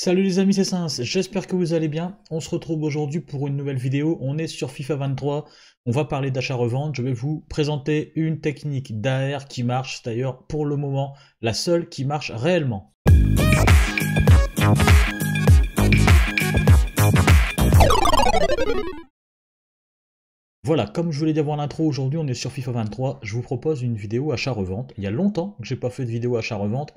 Salut les amis, c'est Sainz, j'espère que vous allez bien. On se retrouve aujourd'hui pour une nouvelle vidéo. On est sur FIFA 23, on va parler d'achat-revente. Je vais vous présenter une technique d'AR qui marche, d'ailleurs pour le moment la seule qui marche réellement. Voilà, comme je vous l'ai dit avant l'intro, aujourd'hui on est sur FIFA 23, je vous propose une vidéo achat-revente. Il y a longtemps que j'ai pas fait de vidéo achat-revente,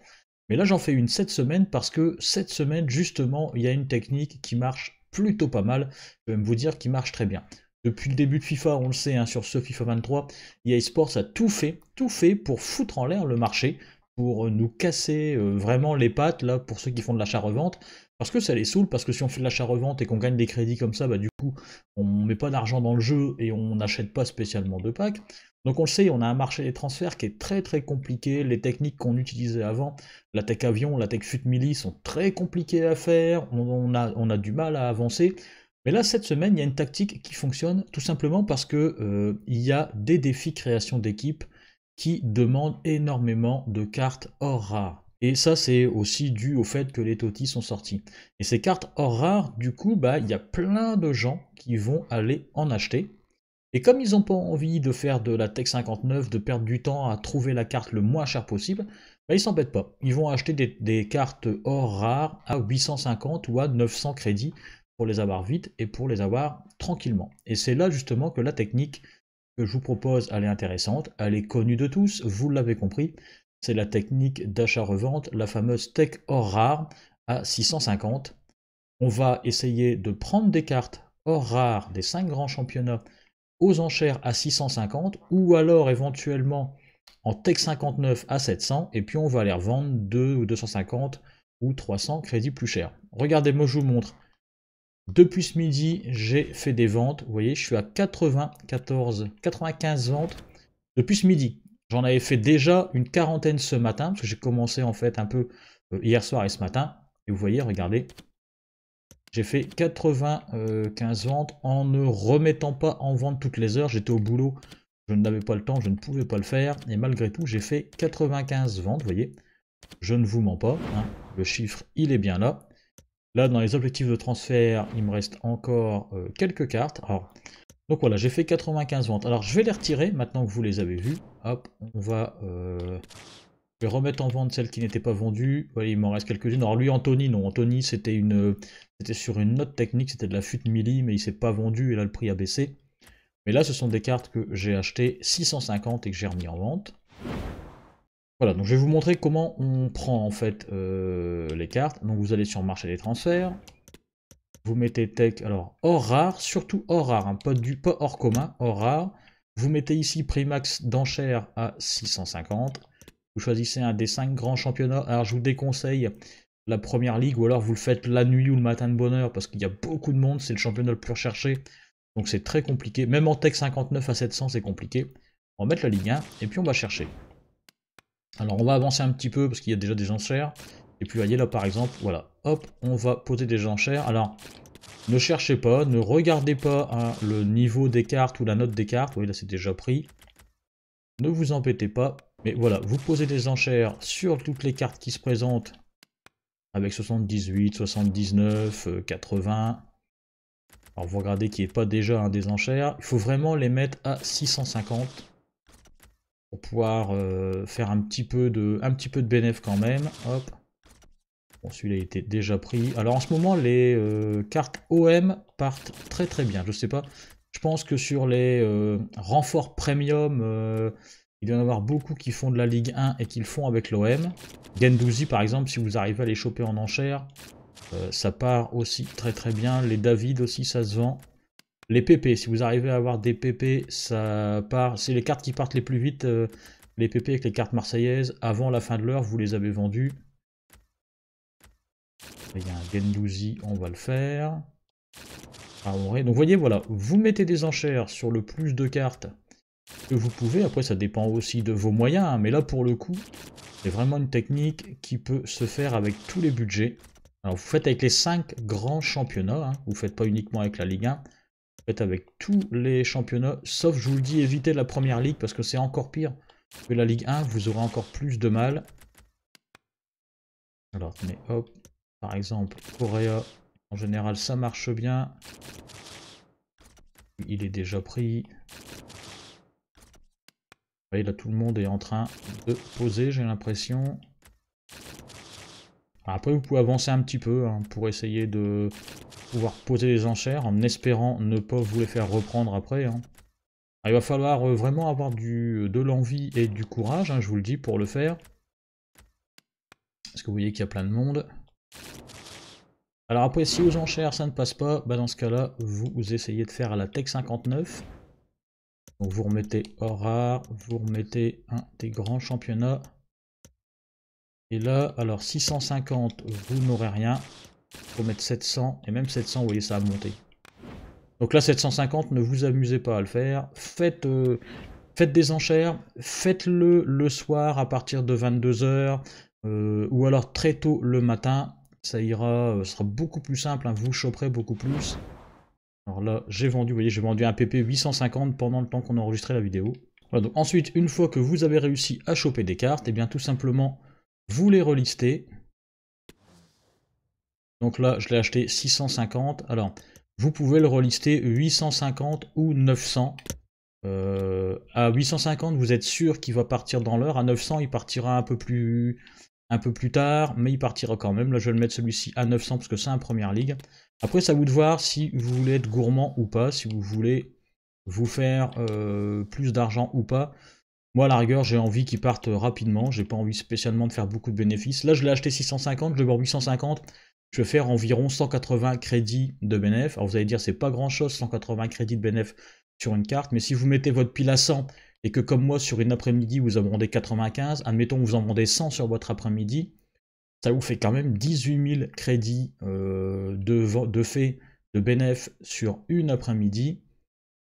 mais là, j'en fais une cette semaine parce que cette semaine, justement, il y a une technique qui marche plutôt pas mal. Je vais même vous dire qui marche très bien. Depuis le début de FIFA, on le sait, hein, sur ce FIFA 23, EA Sports a tout fait, tout fait pour foutre en l'air le marché, pour nous casser euh, vraiment les pattes, là, pour ceux qui font de l'achat-revente, parce que ça les saoule, parce que si on fait de l'achat-revente et qu'on gagne des crédits comme ça, bah du coup, on met pas d'argent dans le jeu et on n'achète pas spécialement de packs. Donc on le sait, on a un marché des transferts qui est très très compliqué. Les techniques qu'on utilisait avant, la tech avion, la tech fut sont très compliquées à faire. On a, on, a, du mal à avancer. Mais là, cette semaine, il y a une tactique qui fonctionne, tout simplement parce qu'il euh, y a des défis création d'équipe qui demandent énormément de cartes hors rares. Et ça, c'est aussi dû au fait que les totis sont sortis. Et ces cartes hors rares, du coup, bah, il y a plein de gens qui vont aller en acheter. Et comme ils n'ont pas envie de faire de la Tech 59, de perdre du temps à trouver la carte le moins cher possible, ils bah, ils s'embêtent pas. Ils vont acheter des, cartes hors rares à 850 ou à 900 crédits pour les avoir vite et pour les avoir tranquillement. Et c'est là justement que la technique que je vous propose, elle est intéressante, elle est connue de tous, vous l'avez compris. C'est la technique d'achat-revente, la fameuse tech hors rare à 650. On va essayer de prendre des cartes hors rare des 5 grands championnats aux enchères à 650 ou alors éventuellement en tech 59 à 700 et puis on va les revendre 2 ou 250 ou 300 crédits plus cher. Regardez, moi je vous montre. Depuis ce midi, j'ai fait des ventes. Vous voyez, je suis à 94, 95 ventes depuis ce midi. J'en avais fait déjà une quarantaine ce matin, parce que j'ai commencé en fait un peu euh, hier soir et ce matin. Et vous voyez, regardez, j'ai fait 95 ventes en ne remettant pas en vente toutes les heures. J'étais au boulot, je n'avais pas le temps, je ne pouvais pas le faire. Et malgré tout, j'ai fait 95 ventes, vous voyez. Je ne vous mens pas, hein. le chiffre, il est bien là. Là, dans les objectifs de transfert, il me reste encore euh, quelques cartes. Alors, donc voilà, j'ai fait 95 ventes. Alors je vais les retirer maintenant que vous les avez vues. Hop, on va... les euh, remettre en vente celles qui n'étaient pas vendues. il m'en reste quelques-unes. Alors lui, Anthony, non. Anthony, c'était une, c'était sur une note technique, c'était de la fuite milli, mais il s'est pas vendu et là le prix a baissé. Mais là, ce sont des cartes que j'ai achetées 650 et que j'ai remis en vente. Voilà, donc je vais vous montrer comment on prend en fait euh, les cartes. Donc vous allez sur marché des transferts, vous mettez tech, alors hors rare, surtout hors rare, hein, pas, du, pas hors commun, hors rare. Vous mettez ici Primax d'enchères à 650. Vous choisissez un des 5 grands championnats. Alors je vous déconseille la première ligue ou alors vous le faites la nuit ou le matin de bonne heure parce qu'il y a beaucoup de monde, c'est le championnat le plus recherché. Donc c'est très compliqué. Même en tech 59 à 700, c'est compliqué. On va mettre la ligue 1 et puis on va chercher. Alors on va avancer un petit peu parce qu'il y a déjà des enchères. Et puis, vous voyez là, par exemple, voilà, hop, on va poser des enchères. Alors, ne cherchez pas, ne regardez pas hein, le niveau des cartes ou la note des cartes. oui là, c'est déjà pris. Ne vous embêtez pas. Mais voilà, vous posez des enchères sur toutes les cartes qui se présentent avec 78, 79, 80. Alors vous regardez qu'il n'y ait pas déjà un hein, des enchères. Il faut vraiment les mettre à 650 pour pouvoir euh, faire un petit peu de, un de quand même. Hop. Bon, celui-là a été déjà pris. Alors en ce moment, les euh, cartes OM partent très très bien. Je ne sais pas. Je pense que sur les euh, renforts premium, euh, il doit y en avoir beaucoup qui font de la Ligue 1 et qui le font avec l'OM. Gendouzi, par exemple, si vous arrivez à les choper en enchère, ça part aussi très très bien. Les David aussi, ça se vend. Les PP, si vous arrivez à avoir des PP, ça part. C'est les cartes qui partent les plus vite. les PP avec les cartes marseillaises, avant la fin de l'heure, vous les avez vendues. Il y a un Gendouzi, on va le faire. Ah, Donc vous voyez, voilà, vous mettez des enchères sur le plus de cartes que vous pouvez. Après, ça dépend aussi de vos moyens, hein. mais là, pour le coup, c'est vraiment une technique qui peut se faire avec tous les budgets. Alors, vous faites avec les 5 grands championnats, hein. vous ne faites pas uniquement avec la Ligue 1, vous faites avec tous les championnats, sauf, je vous le dis, évitez la première ligue, parce que c'est encore pire que la Ligue 1, vous aurez encore plus de mal. Alors, mais hop, par exemple, coréa en général, ça marche bien. Il est déjà pris. Vous là, tout le monde est en train de poser, j'ai l'impression. Après, vous pouvez avancer un petit peu hein, pour essayer de pouvoir poser les enchères en espérant ne pas vous les faire reprendre après. Hein. Ah, il va falloir euh, vraiment avoir du, euh, de l'envie et du courage, hein, je vous le dis, pour le faire. Parce que vous voyez qu'il y a plein de monde. Alors après, si aux enchères ça ne passe pas, bah dans ce cas-là, vous, essayez de faire à la Tech 59. Donc vous remettez hors rare, vous remettez un des grands championnats. Et là, alors 650, vous n'aurez rien. Vous mettre 700, et même 700, vous voyez, ça a monté. Donc là, 750, ne vous amusez pas à le faire. Faites, euh, faites des enchères, faites-le le soir à partir de 22h, euh, ou alors très tôt le matin ça ira, euh, sera beaucoup plus simple, hein, vous choperez beaucoup plus. Alors là, j'ai vendu, vous voyez, j'ai vendu un PP 850 pendant le temps qu'on a enregistré la vidéo. Voilà, donc ensuite, une fois que vous avez réussi à choper des cartes, et eh bien tout simplement, vous les relistez. Donc là, je l'ai acheté 650. Alors, vous pouvez le relister 850 ou 900. Euh, à 850, vous êtes sûr qu'il va partir dans l'heure. À 900, il partira un peu plus, un peu plus tard, mais il partira quand même. Là, je vais le mettre celui-ci à 900 parce que c'est un première ligue. Après, ça vous de voir si vous voulez être gourmand ou pas, si vous voulez vous faire euh, plus d'argent ou pas. Moi, à la rigueur, j'ai envie qu'il parte rapidement. J'ai pas envie spécialement de faire beaucoup de bénéfices. Là, je l'ai acheté 650, je le vends 850. Je vais faire environ 180 crédits de bénéf. Alors, vous allez dire, c'est pas grand chose, 180 crédits de bénéf sur une carte. Mais si vous mettez votre pile à 100 et que comme moi, sur une après-midi, vous en rendez 95, admettons vous en vendez 100 sur votre après-midi, ça vous fait quand même 18 000 crédits euh, de, de fait de bénéf sur une après-midi.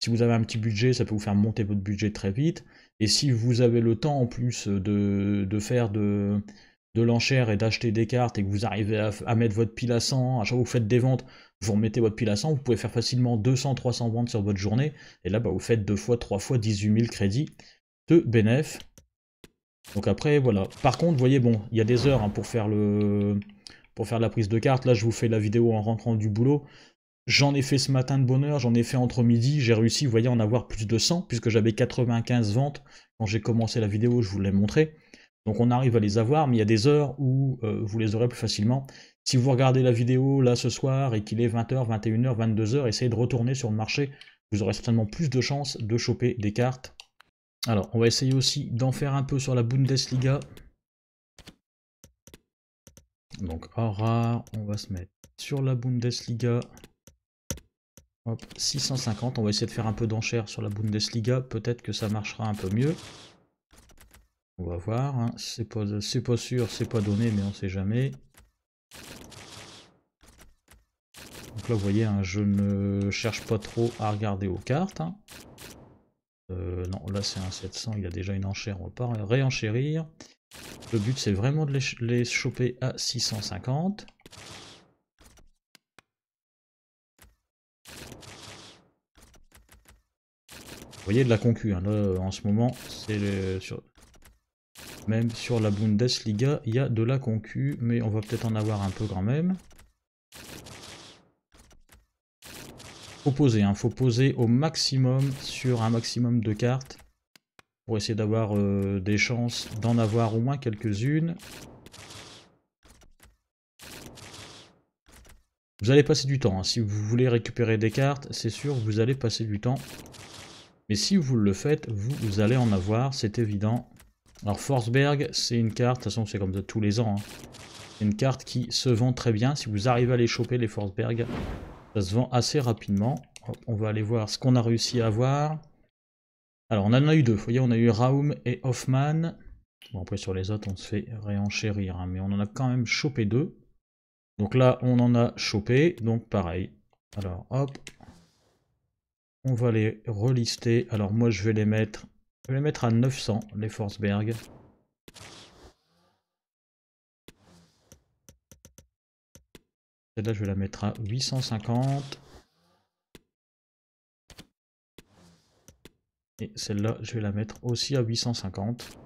Si vous avez un petit budget, ça peut vous faire monter votre budget très vite. Et si vous avez le temps en plus de, de faire de, de l'enchère et d'acheter des cartes et que vous arrivez à, mettre votre pile à 100, à chaque fois que vous faites des ventes, vous remettez votre pile à 100, vous pouvez faire facilement 200, 300 ventes sur votre journée. Et là, bah, vous faites 2 fois, 3 fois 18 000 crédits de bénéf. Donc après, voilà. Par contre, vous voyez, bon, il y a des heures hein, pour faire le pour faire la prise de carte. Là, je vous fais la vidéo en rentrant du boulot. J'en ai fait ce matin de bonne heure, j'en ai fait entre midi, j'ai réussi, vous voyez, en avoir plus de 100, puisque j'avais 95 ventes quand j'ai commencé la vidéo, je vous l'ai montré. Donc on arrive à les avoir, mais il y a des heures où euh, vous les aurez plus facilement. Si vous regardez la vidéo là ce soir et qu'il est 20h, 21h, 22h, essayez de retourner sur le marché. Vous aurez certainement plus de chances de choper des cartes. Alors, on va essayer aussi d'en faire un peu sur la Bundesliga. Donc, Aura, on va se mettre sur la Bundesliga. Hop, 650. On va essayer de faire un peu d'enchères sur la Bundesliga. Peut-être que ça marchera un peu mieux. On va voir. Hein. C'est pas, sûr, c'est pas donné, mais on sait jamais. Donc là, vous voyez, hein, je ne cherche pas trop à regarder aux cartes. Hein. Euh, non, là c'est un 700, il y a déjà une enchère, on va pas réenchérir. Le but c'est vraiment de les, choper à 650. Vous voyez de la concu, en ce moment, c'est sur, même sur la Bundesliga, il y a de la concu, mais on va peut-être en avoir un peu quand même. Faut poser, hein, faut poser au maximum sur un maximum de cartes pour essayer d'avoir euh, des chances d'en avoir au moins quelques-unes. Vous allez passer du temps. Hein. Si vous voulez récupérer des cartes, c'est sûr, vous allez passer du temps. Mais si vous le faites, vous allez en avoir, c'est évident. Alors Forsberg, c'est une carte, de toute façon c'est comme de tous les ans. Hein. C'est une carte qui se vend très bien. Si vous arrivez à les choper, les Forsberg, ça se vend assez rapidement. on va aller voir ce qu'on a réussi à avoir. Alors on en a eu deux, vous voyez, on a eu Raum et Hoffman. Bon après sur les autres on se fait réenchérir, hein, mais on en a quand même chopé deux. Donc là on en a chopé, donc pareil. Alors hop, on va les relister. Alors moi je vais les mettre je vais les mettre à 900, les Forsberg. Celle-là, je vais la mettre à 850. Et celle-là, je vais la mettre aussi à 850.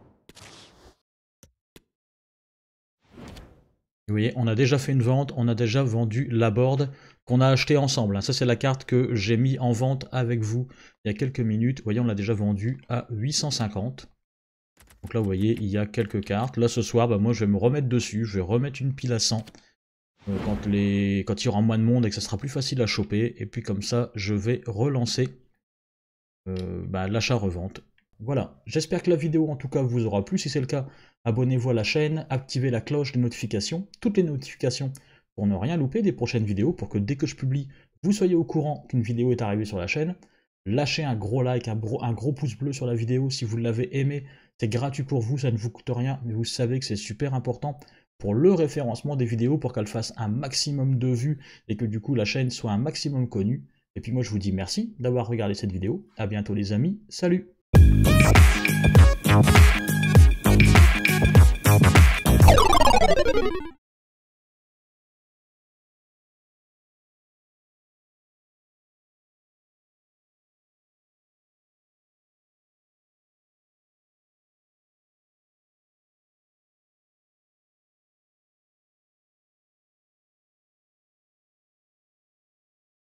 Vous voyez, on a déjà fait une vente, on a déjà vendu la board qu'on a acheté ensemble. Hein. Ça, c'est la carte que j'ai mis en vente avec vous il y a quelques minutes. Vous voyez, on l'a déjà vendue à 850. Donc là, vous voyez, il y a quelques cartes. Là, ce soir, bah, moi, je vais me remettre dessus. Je vais remettre une pile à 100 euh, quand, il y aura moins de monde et que ça sera plus facile à choper. Et puis comme ça, je vais relancer euh, bah, l'achat-revente. Voilà, j'espère que la vidéo en tout cas vous aura plu. Si c'est le cas, abonnez-vous à la chaîne, activez la cloche des notifications. Toutes les notifications pour ne rien louper des prochaines vidéos, pour que dès que je publie, vous soyez au courant qu'une vidéo est arrivée sur la chaîne. Lâchez un gros like, un gros, un gros pouce bleu sur la vidéo si vous l'avez aimé. C'est gratuit pour vous, ça ne vous coûte rien, mais vous savez que c'est super important pour le référencement des vidéos, pour qu'elles fassent un maximum de vues et que du coup la chaîne soit un maximum connue. Et puis moi je vous dis merci d'avoir regardé cette vidéo. À bientôt les amis, salut